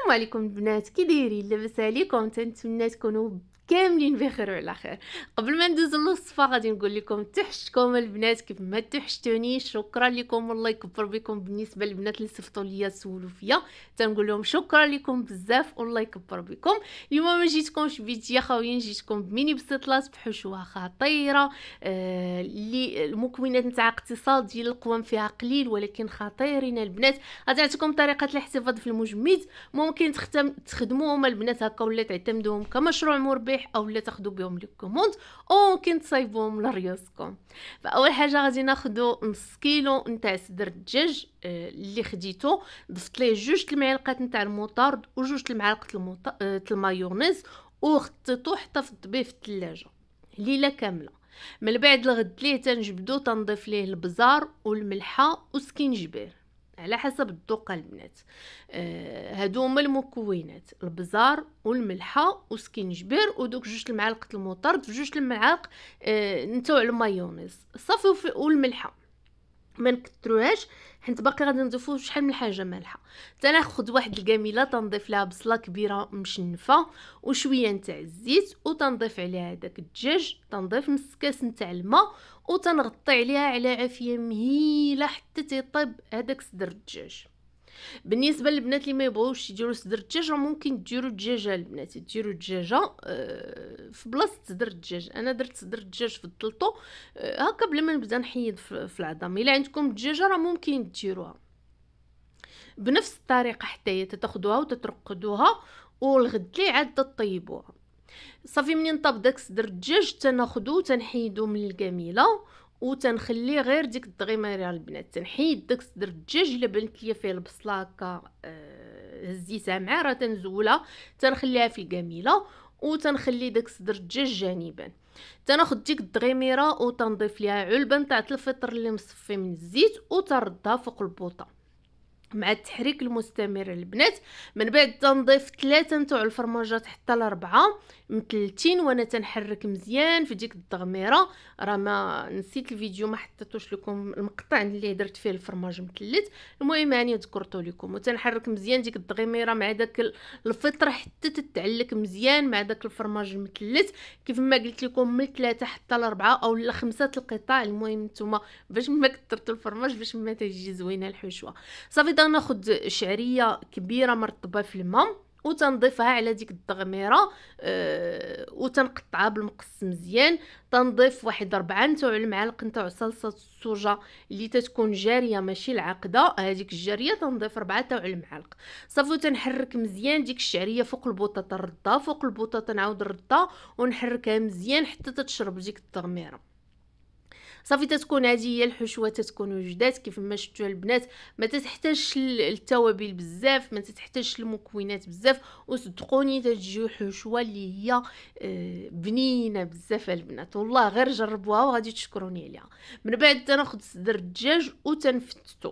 السلام عليكم البنات كي دايرين لاباس عليكم تنتمنى تكونوا كاملين بخير وعلى خير قبل ما ندوز للوصفه غادي نقول لكم تحشتكم البنات كيف ما تحشتوني شكرا لكم الله يكبر بكم بالنسبه للبنات اللي صيفطوا ليا سولوا فيا تنقول لهم شكرا لكم بزاف والله يكبر بكم اليوم ما جيتكمش يا خاويين جيتكم بميني بسطلات بحشوه خطيره آه، اللي آه المكونات نتاع اقتصاد ديال القوام فيها قليل ولكن خطيرين البنات غادي نعطيكم طريقه الاحتفاظ في المجمد ممكن تخدموهم البنات هكا ولا تعتمدوهم كمشروع مربح الملح او لا تاخذوا بهم لي كوموند وممكن تصايبوهم لريوسكم فاول حاجه غادي ناخذوا نص كيلو نتاع صدر الدجاج آه، اللي خديته ضفت ليه جوج المعلقات نتاع المطارد وجوج المعالق المط... آه، المايونيز وخطيتو حتى في الطبيب في الثلاجه ليله كامله من بعد الغد ليه تنجبدو تنضيف ليه البزار والملحه وسكينجبير على حسب الذوق البنات آه هادو هما المكونات البزار والملحه وسكينجبير ودوك جوج المعالق المطرد جوج المعالق آه نتاع المايونيز صافي والملحه ما نكثروهاش حيت باقي غادي نضيفو شحال من حاجه مالحه تناخد واحد الكاميله تنضيف لها بصله كبيره مشنفه وشويه نتاع الزيت وتنضيف عليها هذاك الدجاج تنضيف نص كاس نتاع الماء وتنغطي عليها على عافيه مهيله حتى تيطيب هذاك صدر الدجاج بالنسبه للبنات اللي ما يبغوش يديروا صدر الدجاجه ممكن ديروا الدجاجه البنات ديروا الدجاجه آه، في بلاصه صدر الدجاج انا درت صدر الدجاج في الطلطو آه، هكا بلا ما نبدا نحيد في العظام الا عندكم الدجاجه راه ممكن ديروها بنفس الطريقه حتى هي تاخذوها وتترقدوها والغد لي عاد تطيبوها صافي منين طاب داك صدر الدجاج تناخدو تنحيدو من الكميله وتنخلي غير ديك الدغيمه ديال البنات تنحيد داك صدر الدجاج الا بنت ليا فيه البصله هكا آه، هزيتها معاه راه تنزولها تنخليها في الكميله وتنخلي داك صدر الدجاج جانبا تناخد ديك الدغيميره وتنضيف ليها علبه نتاع الفطر اللي مصفي من الزيت وتردها فوق البوطه مع التحريك المستمر البنات من بعد تنضيف ثلاثة نتوع الفرماجات حتى لأربعة مثلتين وانا تنحرك مزيان في ديك الضغميره راه ما نسيت الفيديو ما حطيتوش لكم المقطع اللي درت فيه الفرماج مثلت المهم هاني ذكرته لكم وتنحرك مزيان ديك الضغميره مع داك الفطر حتى تتعلق مزيان مع داك الفرماج متلت كيف ما قلت لكم من ثلاثه حتى لاربعه او لخمسه القطع المهم نتوما باش ما كثرتوا الفرماج باش ما تجي زوينه الحشوه صافي تناخد ناخذ شعريه كبيره مرطبه في الماء وتنضيفها على ديك الضغميره أه وتنقطعها بالمقص مزيان تنضيف واحد 4 نتاع المعالق نتاع صلصه السوجه اللي تتكون جاريه ماشي العقده هذيك الجاريه تنضيف 4 تاع المعالق صافي تنحرك مزيان ديك الشعريه فوق البوطه تنردها فوق البوطه تنعاود نردها ونحركها مزيان حتى تتشرب ديك الضغميره صافي تتكون هذه هي الحشوه تتكون وجدات كيف ما شفتوا البنات ما تتحتاجش التوابل بزاف ما تتحتاجش المكونات بزاف وصدقوني تتجيو حشوه اللي هي آه، بنينه بزاف البنات والله غير جربوها وغادي تشكروني عليها من بعد تناخذ صدر الدجاج وتنفتتو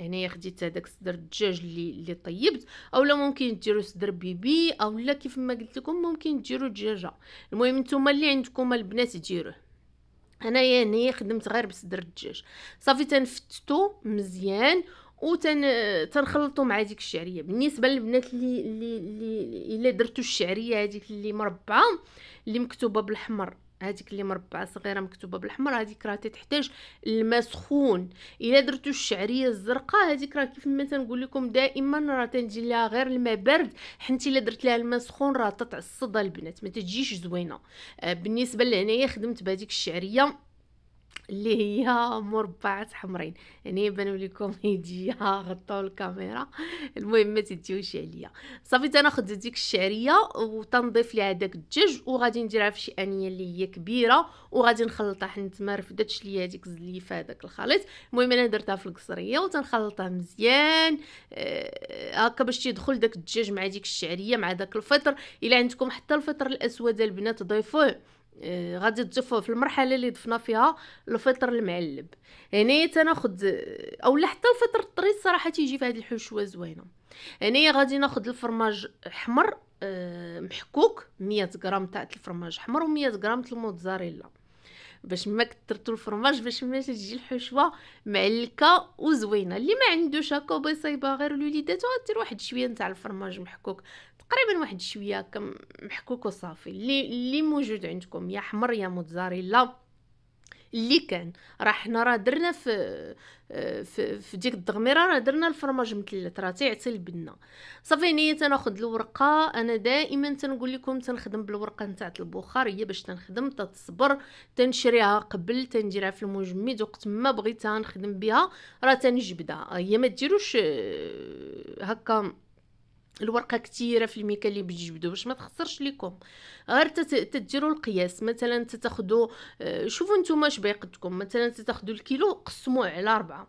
هنايا يعني خديت هذاك صدر الدجاج اللي اللي طيبت اولا ممكن ديروا صدر بيبي اولا كيف ما قلت لكم ممكن ديروا دجاجه المهم نتوما اللي عندكم البنات ديروه انايا هنايا خدمت غير بصدر الدجاج صافي تنفتتو مزيان و تن تنخلطو مع ديك الشعريه بالنسبه للبنات اللي اللي اللي الا درتو الشعريه هذيك اللي مربعه اللي مكتوبه بالاحمر هذيك اللي مربعه صغيره مكتوبه بالاحمر هذيك راه تحتاج الماء سخون الا درتو الشعريه الزرقاء هذيك راه كيف ما تنقول لكم دائما راه تنجي لها غير الماء بارد حنت الا درت لها الماء سخون راه تتعصد البنات ما تجيش زوينه آه، بالنسبه لهنايا خدمت بهذيك الشعريه اللي هي مربعات حمرين يعني بانوا لكم هيديه غطاو الكاميرا المهم ما تديوش عليا صافي تناخد ديك الشعريه وتنضيف ليها داك الدجاج وغادي نديرها في شي انيه اللي هي كبيره وغادي نخلطها حيت ما رفدتش ليا ديك الزليفه داك الخليط المهم انا درتها في القصريه وتنخلطها مزيان آه، هكا باش تيدخل داك الدجاج مع ديك الشعريه مع داك الفطر الا عندكم حتى الفطر الاسود البنات ضيفوه آه، غادي تضيفوه في المرحله اللي ضفنا فيها الفطر المعلب هنايا تناخد آه، اولا حتى الفطر الطري الصراحه تيجي في هذه الحشوه زوينه هنايا غادي ناخد الفرماج احمر آه، محكوك 100 غرام تاع الفرماج احمر و100 غرام تاع الموتزاريلا باش ما كثرتو الفرماج باش ما تجي الحشوه معلكه وزوينه اللي ما عندوش هكا وبغى غير الوليدات غدير واحد شويه نتاع الفرماج محكوك تقريبا واحد شويه كم محكوك وصافي اللي اللي موجود عندكم يا حمر يا موتزاريلا اللي كان راه حنا راه درنا في في, في ديك الدغميره راه درنا الفرماج مثلث راه تيعتل بنا صافي هنايا تناخذ الورقه انا دائما تنقول لكم تنخدم بالورقه نتاع البخار هي باش تنخدم تتصبر تنشريها قبل تنديرها في المجمد وقت ما بغيتها نخدم بها راه تنجبدها هي ما ديروش آه، هكا الورقه كثيره في الميكا اللي بتجبدوا باش ما تخسرش لكم غير تديروا القياس مثلا تاخذوا آه، شوفوا نتوما اش بيقدكم مثلا تاخذوا الكيلو قسموه على اربعه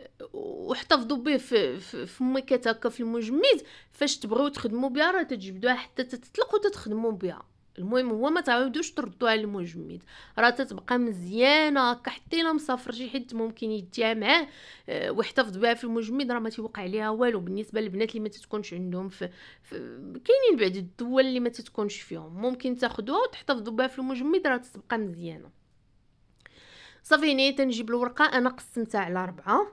آه، واحتفظوا به في فمك هكا في المجمد فاش تبغيو تخدموا بها راه تجبدوها حتى تتطلق وتتخدموا بها المهم هو ما تعاودوش تردوا على المجمد راه تتبقى مزيانه هكا الا مسافر شي حد ممكن يديها معاه آه، ويحتفظ بها في المجمد راه ما تيوقع عليها والو بالنسبه للبنات اللي ما تتكونش عندهم في, في كاينين بعض الدول اللي ما تتكونش فيهم ممكن تاخدوها وتحتفظوا بها في المجمد راه تتبقى مزيانه صافي هنايا تنجيب الورقه انا قسمتها على أربعة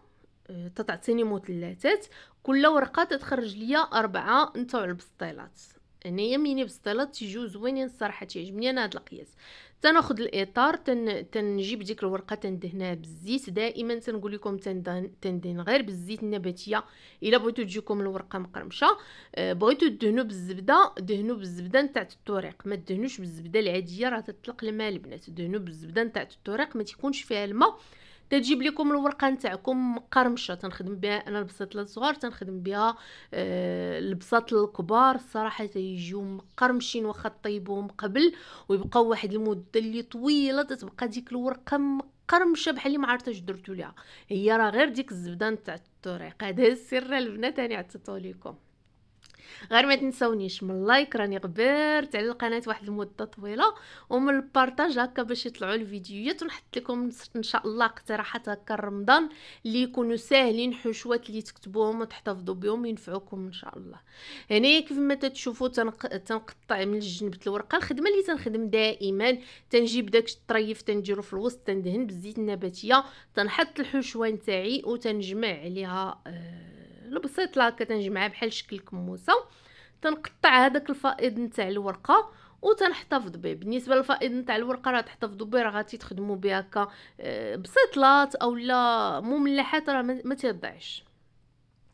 آه، تتعطيني مثلثات كل ورقه تتخرج ليا أربعة نتاع البسطيلات هنايا ميني بسطلت تيجيو زوينين الصراحه تيعجبني انا هذا القياس تناخذ الاطار تن... تنجيب ديك الورقه تندهنها بالزيت دائما تنقول لكم تندهن, تندهن غير بالزيت النباتيه الا بغيتو تجيكم الورقه مقرمشه أه بغيتو تدهنوا بالزبده دهنوا بالزبده نتاع الطريق ما تدهنوش بالزبده العاديه راه تطلق الماء البنات دهنوا بالزبده نتاع الطريق ما تيكونش فيها الماء تجيب لكم الورقه نتاعكم مقرمشه تنخدم بها انا البساط الصغار تنخدم بها آه البساط الكبار الصراحه تيجيو مقرمشين واخا طيبوهم قبل ويبقاو واحد المده اللي طويله تتبقى ديك الورقه مقرمشه بحال ما عرفت اش درتو ليها هي راه غير ديك الزبده نتاع الطريق هذا السر البنات راني عطيتو لكم غير ما تنسونيش من اللايك راني غبرت على القناه واحد المده طويله ومن البارطاج هكا باش يطلعوا الفيديوهات ونحط لكم ان شاء الله اقتراحات هكا رمضان اللي يكونوا ساهلين حشوات اللي تكتبوهم وتحتفظوا بهم ينفعوكم ان شاء الله هنا يعني كيف ما تتشوفوا تنق... تنقطع من الجنب الورقه الخدمه اللي تنخدم دائما تنجيب داك الطريف تنديرو في الوسط تندهن بالزيت النباتيه تنحط الحشوه نتاعي وتنجمع عليها آه البسيط هكا تنجمعها بحال شكل كموسه تنقطع هذاك الفائض نتاع الورقه وتنحتفظ به بالنسبه للفائض نتاع الورقه راه تحتفظوا به راه غادي تخدموا بها هكا آه، بسيطلات اولا مملحات راه ما تضيعش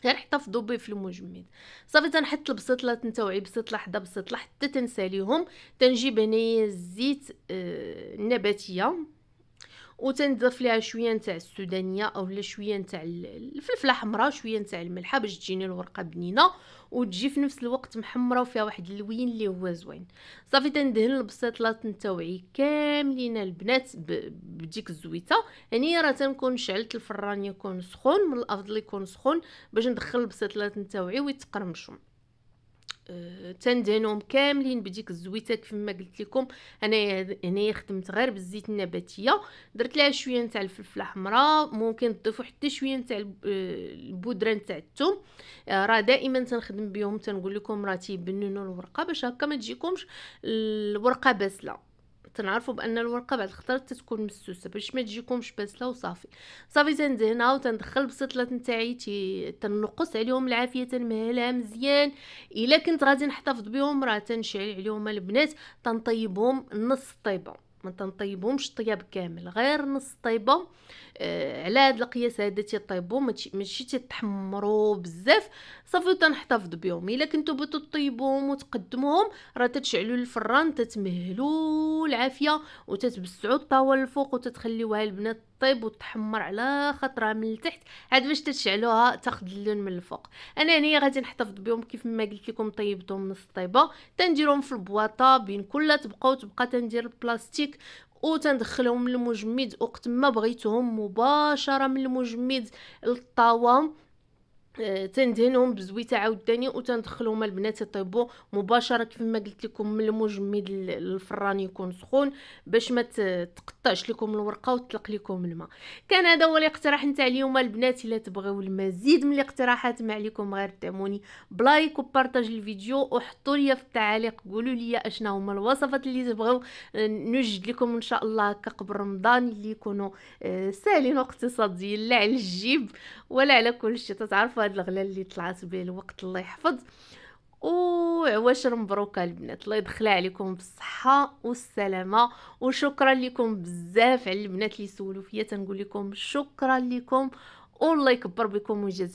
غير احتفظوا به في المجمد صافي تنحط البسيطلات نتاوعي بسيطله حدا بسيطله حتى تنساليهم تنجيب هنايا الزيت آه، النباتيه وتنضيف ليها شويه نتاع السودانيه اولا شويه نتاع الفلفله حمراء شويه نتاع الملحه باش تجيني الورقه بنينه وتجي في نفس الوقت محمره وفيها واحد اللوين اللي هو زوين صافي تندهن البسيطلات نتاوعي كاملين البنات بديك الزويته يعني راه تنكون شعلت الفران يكون سخون من الافضل يكون سخون باش ندخل البسيطلات نتاوعي ويتقرمشوا تندهنهم كاملين بديك الزويته كيفما قلت لكم انا هنايا خدمت غير بالزيت النباتيه درت لها شويه نتاع الفلفله حمراء ممكن تضيفوا حتى شويه نتاع البودره نتاع الثوم راه دائما تنخدم بهم تنقول لكم راه تيبننوا الورقه باش هكا ما تجيكمش الورقه باسله تنعرفوا بان الورقه بعد الخضر تتكون مسوسه باش ما تجيكمش باسله وصافي صافي تندهنا وتندخل البسيطلات نتاعي تنقص عليهم العافيه تنمهلها مزيان الا كنت غادي نحتفظ بهم راه تنشعل عليهم البنات تنطيبهم نص طيبه ما تنطيبهمش طياب كامل غير نص طيبه آه على هاد القياس هذا تيطيبو ماشي تيتحمروا بزاف صافي تنحتفظ بهم الا كنتو بغيتو طيبوهم وتقدموهم راه تتشعلوا الفران تتمهلوا العافيه وتتبسعوا الطاوله الفوق وتتخليوها البنات طيب وتحمر على خطره من التحت عاد باش تشعلوها تاخذ اللون من الفوق انا هنايا غادي نحتفظ بهم كيف ما قلت لكم طيبتهم نص طيبه تنديرهم في البواطه بين كل تبقاو تبقى تندير البلاستيك او تندخلهم للمجمد وقت ما بغيتهم مباشره من المجمد للطاوه تندهنهم بزويته عاوتاني وتندخلهم البنات يطيبوا مباشره كيف ما قلت لكم من المجمد للفران يكون سخون باش ما تقطعش لكم الورقه وتطلق لكم الماء كان هذا هو الاقتراح نتاع اليوم البنات الا تبغيو المزيد من الاقتراحات ما عليكم غير دعموني بلايك وبارطاج الفيديو وحطوا لي في التعاليق قولوا لي اشنا هما الوصفات اللي تبغيو نوجد لكم ان شاء الله كقبر رمضان اللي يكونوا آه، ساهلين واقتصاديين لا على الجيب ولا على كل شيء تتعرفوا هاد الغلا اللي طلعت به الوقت الله يحفظ وعواشر مبروكه البنات الله يدخلها عليكم بالصحه والسلامه وشكرا لكم بزاف على البنات اللي سولوا فيا تنقول لكم شكرا لكم والله يكبر بكم ويجازيكم